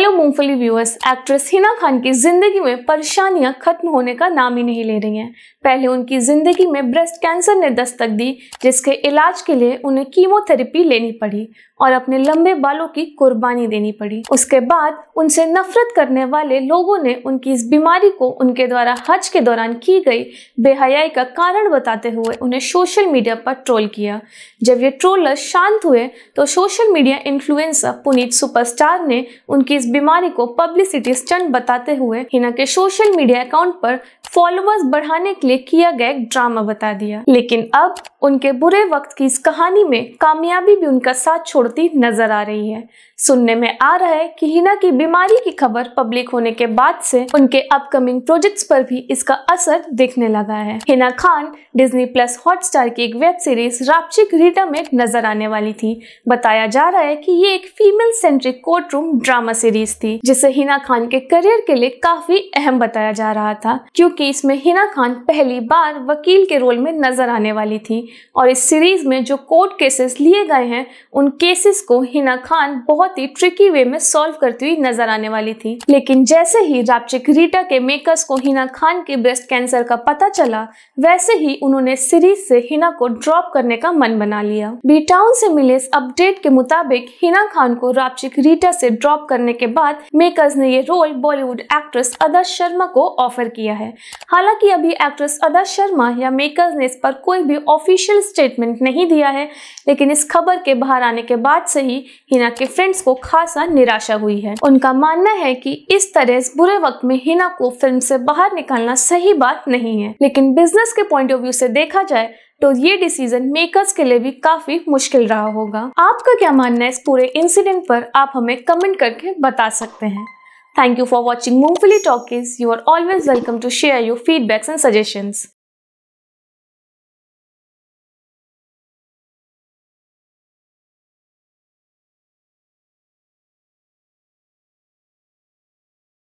hello मूंगफली viewers actress Hina Khan की जिंदगी में परेशानियां खत्म होने का नाम ही नहीं ले रही हैं पहले उनकी जिंदगी में ब्रेस्ट कैंसर ने दस्तक दी जिसके इलाज के लिए उन्हें कीमोथेरेपी लेनी पड़ी और अपने लंबे बालों की कुर्बानी देनी पड़ी उसके बाद उनसे नफरत करने वाले लोगों ने उनकी इस बीमारी को उनके द्वारा हज के दौरान की गई बेहयाई का कारण बताते हुए उन्हें सोशल मीडिया पर ट्रोल किया जब ये ट्रोलर शांत हुए तो social media influencer Puneet superstar ने उनकी इस बीमारी को पब्लिसिटी स्टंट बताते हुए हिना के सोशल मीडिया अकाउंट पर फॉलोअर्स बढ़ाने के लिए किया गया एक ड्रामा बता दिया लेकिन अब उनके बुरे वक्त की इस कहानी में कामयाबी भी उनका साथ छोड़ती नजर आ रही है सुनने में आ रहा है कि हिना की बीमारी की खबर पब्लिक होने के बाद से उनके अपकमिंग प्रोजेक्ट्स पर भी इसका असर दिखने लगा है Hina Khan Disney plus Hotstar की एक वेब सीरीज रापचिक रीटा में नजर आने वाली थी बताया जा रहा है कि ये एक female centric court room drama series release थी जिसे हिना खान के करियर के लिए काफी अहम बताया जा रहा था क्योंकि इसमें हिना खान पहली बार वकील के रोल में नजर आने वाली थी और इस सीरीज में जो कोर्ट केसेस लिए गए हैं उन केसेस को हिना खान बहुत ही ट्रिकी वे में सॉल्व करती हुई नजर आने वाली थी लेकिन जैसे ही रापचिक रीटा के मेकर्स को हिना खान के ब्रेस्ट कैंसर का पता चला वैसे ही उन्होंने सीरीज से हिना को ड्रॉप करने का मन बना लिया बीटाउन से मिले इस अपडेट के मुताबिक हिना खान को रापचिक रीटा से ड्रॉप करने के बाद मेकर्स ने ये रोल बॉलीवुड एक्ट्रेस अदा शर्मा को ऑफर किया है हालांकि अभी एक्ट्रेस अदा शर्मा या मेकर्स ने इस पर कोई भी ऑफिशियल स्टेटमेंट नहीं दिया है लेकिन इस खबर के बाहर आने के बाद से ही हिना के फ्रेंड्स को खासा निराशा हुई है उनका मानना है की इस तरह इस बुरे वक्त में हिना को फिल्म से बाहर निकालना सही बात नहीं है लेकिन बिजनेस के पॉइंट ऑफ व्यू से देखा जाए तो ये डिसीजन मेकर्स के लिए भी काफी मुश्किल रहा होगा आपका क्या मानना है इस पूरे इंसिडेंट पर आप हमें कमेंट करके बता सकते हैं thank you for watching Moongphali talkies you are always welcome to share your feedbacks and suggestions